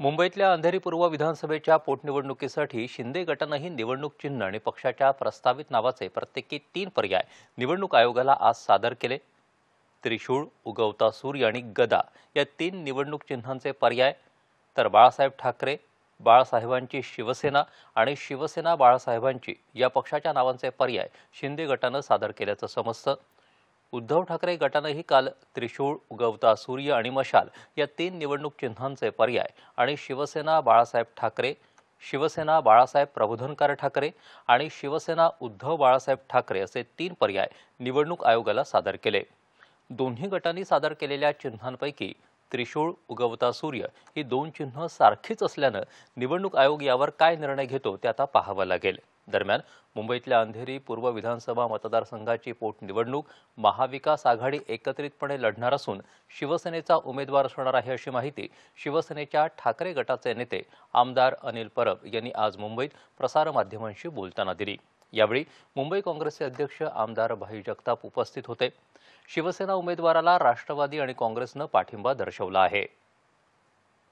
मुंबईतल्या अंधेरी पूर्व विधानसभेच्या पोटनिवडणुकीसाठी शिंदे गटानंही निवडणूक चिन्ह आणि पक्षाच्या प्रस्तावित नावाचे प्रत्येकी तीन पर्याय निवडणूक आयोगाला आज सादर केले त्रिशूळ उगवता सूर्य आणि गदा या तीन निवडणूक चिन्हांचे पर्याय तर बाळासाहेब ठाकरे बाळासाहेबांची शिवसेना आणि शिवसेना बाळासाहेबांची या पक्षाच्या नावांचे पर्याय शिंदे गटानं सादर केल्याचं समजतं उद्धव ठाकरे गटानंही काल त्रिशूळ उगवता सूर्य आणि मशाल या तीन निवडणूक चिन्हांचे पर्याय आणि शिवसेना बाळासाहेब ठाकरे शिवसेना बाळासाहेब प्रबोधनकार ठाकरे आणि शिवसेना उद्धव बाळासाहेब ठाकरे असे तीन पर्याय निवडणूक आयोगाला सादर केले दोन्ही गटांनी सादर केलेल्या चिन्हांपैकी त्रिशूळ उगवता सूर्य ही दोन चिन्ह सारखीच असल्यानं निवडणूक आयोग यावर काय निर्णय घेतो ते आता पाहावं लागेल दरम्यान मुंबईतल्या अंधेरी पूर्व विधानसभा मतदारसंघाची पोटनिवडणूक महाविकास आघाडी एकत्रितपणे लढणार असून शिवसेनेचा उमेदवार असणार आहे अशी माहिती शिवसेनेच्या ठाकरे गटाचे नेते आमदार अनिल परब यांनी आज मुंबईत प्रसारमाध्यमांशी बोलताना दिली यावेळी मुंबई काँग्रेसचे अध्यक्ष आमदार भाई जगताप उपस्थित होते शिवसेना उमेदवाराला राष्ट्रवादी आणि काँग्रेसनं पाठिंबा दर्शवला आहे